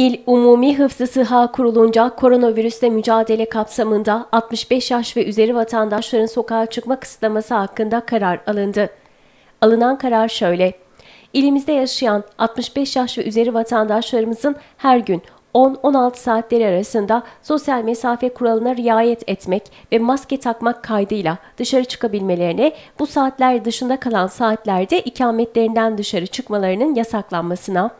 İl Umumi Hıfzı Sıha kurulunca koronavirüsle mücadele kapsamında 65 yaş ve üzeri vatandaşların sokağa çıkma kısıtlaması hakkında karar alındı. Alınan karar şöyle. İlimizde yaşayan 65 yaş ve üzeri vatandaşlarımızın her gün 10-16 saatleri arasında sosyal mesafe kuralına riayet etmek ve maske takmak kaydıyla dışarı çıkabilmelerine, bu saatler dışında kalan saatlerde ikametlerinden dışarı çıkmalarının yasaklanmasına,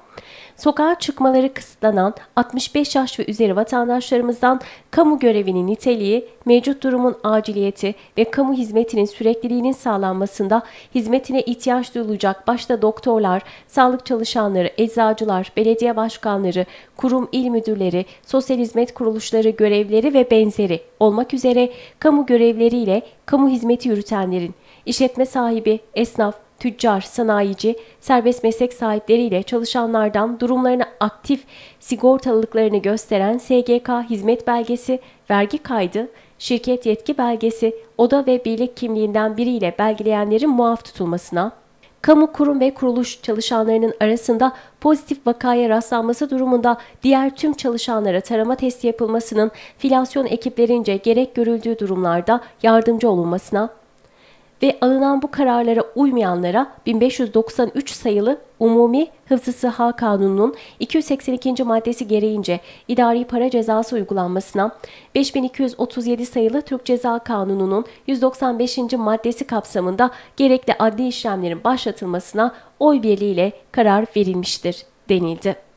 Sokağa çıkmaları kısıtlanan 65 yaş ve üzeri vatandaşlarımızdan kamu görevinin niteliği, mevcut durumun aciliyeti ve kamu hizmetinin sürekliliğinin sağlanmasında hizmetine ihtiyaç duyulacak başta doktorlar, sağlık çalışanları, eczacılar, belediye başkanları, kurum il müdürleri, sosyal hizmet kuruluşları görevleri ve benzeri olmak üzere kamu görevleriyle kamu hizmeti yürütenlerin, işletme sahibi, esnaf, tüccar, sanayici, serbest meslek sahipleriyle çalışanlardan durumlarını aktif sigortalılıklarını gösteren SGK hizmet belgesi, vergi kaydı, şirket yetki belgesi, oda ve birlik kimliğinden biriyle belgeleyenlerin muaf tutulmasına, kamu kurum ve kuruluş çalışanlarının arasında pozitif vakaya rastlanması durumunda diğer tüm çalışanlara tarama testi yapılmasının filasyon ekiplerince gerek görüldüğü durumlarda yardımcı olunmasına, ve alınan bu kararlara uymayanlara 1593 sayılı Umumi Hıfzı Sıha Kanunu'nun 282. maddesi gereğince idari para cezası uygulanmasına, 5237 sayılı Türk Ceza Kanunu'nun 195. maddesi kapsamında gerekli adli işlemlerin başlatılmasına oy birliğiyle karar verilmiştir denildi.